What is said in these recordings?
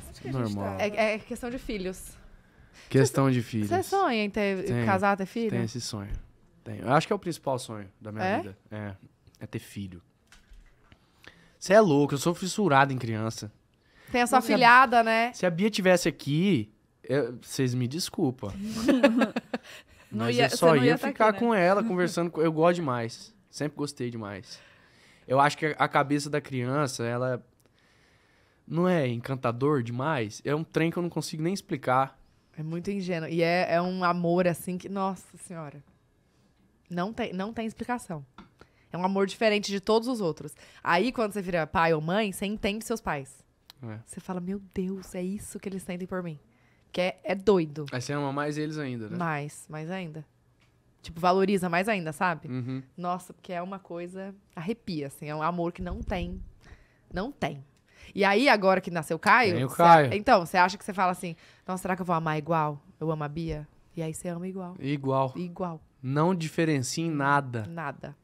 a é gente tá... É, é questão de filhos. Questão de filhos. Você sonha em ter, Tenho. casar, ter filho? Tem esse sonho. Tenho. Eu acho que é o principal sonho da minha É? vida. É. É ter filho. Você é louco, eu sou fissurado em criança. Tem a sua filhada, né? Se a Bia tivesse aqui, vocês me desculpam. Não Mas ia- eu só não ia, ia tá aqui, ficar né? com ela, conversando com Eu gosto demais. Sempre gostei demais. Eu acho que a cabeça da criança, ela não é encantador demais? É um trem que eu não consigo nem explicar. É muito ingênuo. E é, é um amor assim que, nossa senhora. Não tem, não tem explicação. É um amor diferente de todos os outros. Aí, quando você vira pai ou mãe, você entende seus pais. É. Você fala, meu Deus, é isso que eles sentem por mim. Que é, é doido. Aí você ama mais eles ainda, né? Mais, mais ainda. Tipo, valoriza mais ainda, sabe? Uhum. Nossa, porque é uma coisa. Arrepia, assim. É um amor que não tem. Não tem. E aí, agora que nasceu o Caio. o Caio. Então, cê, então, você acha que você fala assim: nossa, será que eu vou amar igual? Eu amo a Bia? E aí você ama igual. Igual. Igual. Não diferencia em nada. Nada.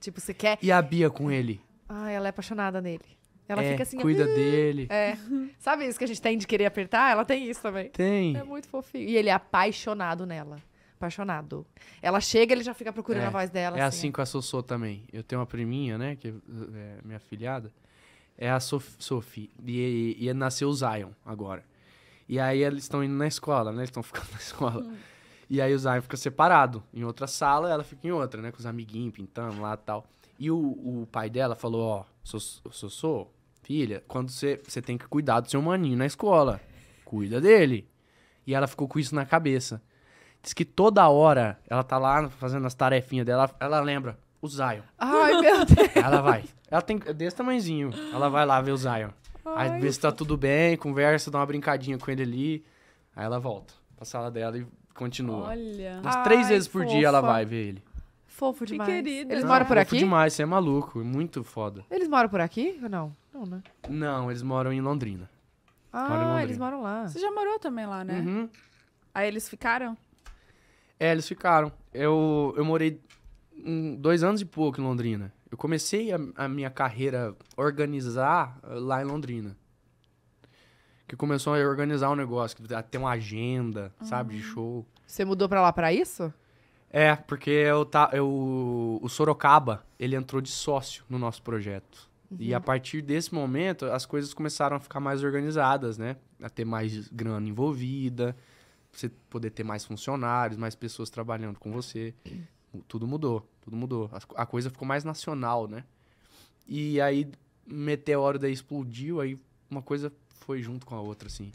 Tipo, você quer. E a Bia com ele? Ah, ela é apaixonada nele. Ela é, fica assim. Cuida hum. dele. É. Sabe isso que a gente tem de querer apertar? Ela tem isso também. Tem. É muito fofinho. E ele é apaixonado nela. Apaixonado. Ela chega, ele já fica procurando é, a voz dela. É assim, assim é. com a Sossô também. Eu tenho uma priminha, né? Que é, é minha filhada. É a Sof Sophie. E, e, e nasceu o Zion agora. E aí eles estão indo na escola, né? Eles estão ficando na escola. Hum. E aí o Zion fica separado em outra sala, ela fica em outra, né? Com os amiguinhos pintando lá e tal. E o, o pai dela falou: Ó, oh, Sossô, filha, quando você tem que cuidar do seu maninho na escola, cuida dele. E ela ficou com isso na cabeça. Diz que toda hora ela tá lá fazendo as tarefinhas dela, ela lembra: o Zion. Ai, meu Deus. Ela vai. Ela tem é desse tamanhozinho. Ela vai lá ver o Zion. Ai. Aí vê se tá tudo bem, conversa, dá uma brincadinha com ele ali. Aí ela volta pra sala dela e continua. Olha. Umas três Ai, vezes por fofa. dia ela vai ver ele. Fofo demais. Que querido. Eles não, moram por fofo aqui? Fofo demais, você é maluco. Muito foda. Eles moram por aqui ou não? Não, né? Não, eles moram em Londrina. Ah, moram em Londrina. eles moram lá. Você já morou também lá, né? Uhum. Aí eles ficaram? É, eles ficaram. Eu, eu morei um, dois anos e pouco em Londrina. Eu comecei a, a minha carreira organizar uh, lá em Londrina. Que começou a organizar um negócio, a ter uma agenda, uhum. sabe, de hum. show. Você mudou pra lá pra isso? É, porque eu tá, eu, o Sorocaba, ele entrou de sócio no nosso projeto. Uhum. E a partir desse momento, as coisas começaram a ficar mais organizadas, né? A ter mais grana envolvida, você poder ter mais funcionários, mais pessoas trabalhando com você. Tipo, tudo mudou, tudo mudou. A coisa ficou mais nacional, né? E aí, meteoro daí explodiu, aí uma coisa foi junto com a outra, assim.